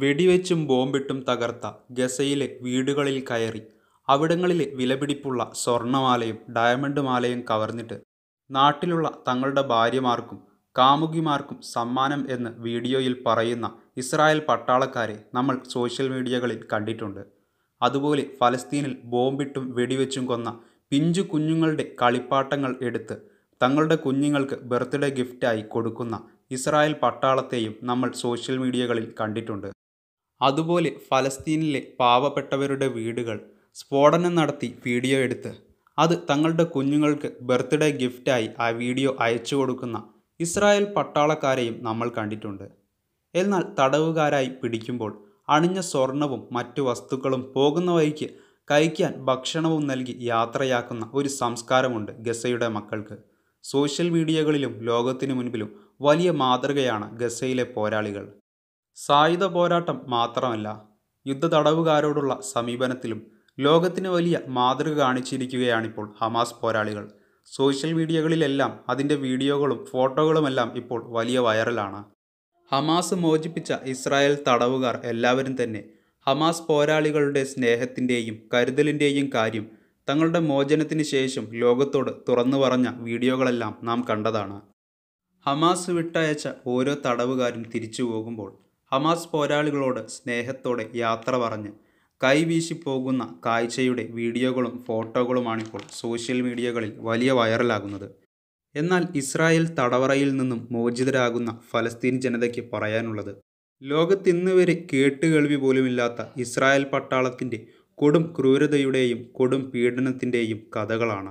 വെടിവെച്ചും ബോംബിട്ടും തകർത്ത ഗസയിലെ വീടുകളിൽ കയറി അവിടങ്ങളിലെ വിലപിടിപ്പുള്ള സ്വർണമാലയും ഡയമണ്ട് മാലയും കവർന്നിട്ട് നാട്ടിലുള്ള തങ്ങളുടെ ഭാര്യമാർക്കും കാമുകിമാർക്കും സമ്മാനം എന്ന് വീഡിയോയിൽ പറയുന്ന ഇസ്രായേൽ പട്ടാളക്കാരെ നമ്മൾ സോഷ്യൽ മീഡിയകളിൽ കണ്ടിട്ടുണ്ട് അതുപോലെ ഫലസ്തീനിൽ ബോംബിട്ടും വെടിവെച്ചും കൊന്ന പിഞ്ചു കുഞ്ഞുങ്ങളുടെ കളിപ്പാട്ടങ്ങൾ എടുത്ത് തങ്ങളുടെ കുഞ്ഞുങ്ങൾക്ക് ബർത്ത്ഡേ ഗിഫ്റ്റായി കൊടുക്കുന്ന ഇസ്രായേൽ പട്ടാളത്തെയും നമ്മൾ സോഷ്യൽ മീഡിയകളിൽ കണ്ടിട്ടുണ്ട് അതുപോലെ ഫലസ്തീനിലെ പാവപ്പെട്ടവരുടെ വീടുകൾ സ്ഫോടനം നടത്തി വീഡിയോ എടുത്ത് അത് തങ്ങളുടെ കുഞ്ഞുങ്ങൾക്ക് ബർത്ത്ഡേ ഗിഫ്റ്റായി ആ വീഡിയോ അയച്ചു കൊടുക്കുന്ന ഇസ്രായേൽ പട്ടാളക്കാരെയും നമ്മൾ കണ്ടിട്ടുണ്ട് എന്നാൽ തടവുകാരായി പിടിക്കുമ്പോൾ അണിഞ്ഞ സ്വർണവും മറ്റു വസ്തുക്കളും പോകുന്ന വഴിക്ക് കഴിക്കാൻ ഭക്ഷണവും നൽകി യാത്രയാക്കുന്ന ഒരു സംസ്കാരമുണ്ട് ഗസയുടെ മക്കൾക്ക് സോഷ്യൽ മീഡിയകളിലും ലോകത്തിനു മുൻപിലും വലിയ മാതൃകയാണ് ഗസയിലെ പോരാളികൾ സായുധ പോരാട്ടം മാത്രമല്ല യുദ്ധ തടവുകാരോടുള്ള സമീപനത്തിലും ലോകത്തിന് വലിയ മാതൃക കാണിച്ചിരിക്കുകയാണിപ്പോൾ ഹമാസ് പോരാളികൾ സോഷ്യൽ മീഡിയകളിലെല്ലാം അതിൻ്റെ വീഡിയോകളും ഫോട്ടോകളുമെല്ലാം ഇപ്പോൾ വലിയ വൈറലാണ് ഹമാസ് മോചിപ്പിച്ച ഇസ്രായേൽ തടവുകാർ എല്ലാവരും തന്നെ ഹമാസ് പോരാളികളുടെ സ്നേഹത്തിൻ്റെയും കരുതലിൻ്റെയും കാര്യം തങ്ങളുടെ മോചനത്തിന് ശേഷം ലോകത്തോട് തുറന്നു പറഞ്ഞ വീഡിയോകളെല്ലാം നാം കണ്ടതാണ് ഹമാസ് വിട്ടയച്ച ഓരോ തടവുകാരും തിരിച്ചു പോകുമ്പോൾ ഹമാസ് പോരാളികളോട് സ്നേഹത്തോടെ യാത്ര പറഞ്ഞ് കൈവീശിപ്പോകുന്ന കാഴ്ചയുടെ വീഡിയോകളും ഫോട്ടോകളുമാണിപ്പോൾ സോഷ്യൽ മീഡിയകളിൽ വലിയ വൈറലാകുന്നത് എന്നാൽ ഇസ്രായേൽ തടവറയിൽ നിന്നും മോചിതരാകുന്ന ഫലസ്തീൻ ജനതയ്ക്ക് പറയാനുള്ളത് ലോകത്തിന്ന് വരെ കേട്ടുകേൾവി പോലുമില്ലാത്ത ഇസ്രായേൽ പട്ടാളത്തിൻ്റെ കൊടും ക്രൂരതയുടെയും കൊടും പീഡനത്തിൻ്റെയും കഥകളാണ്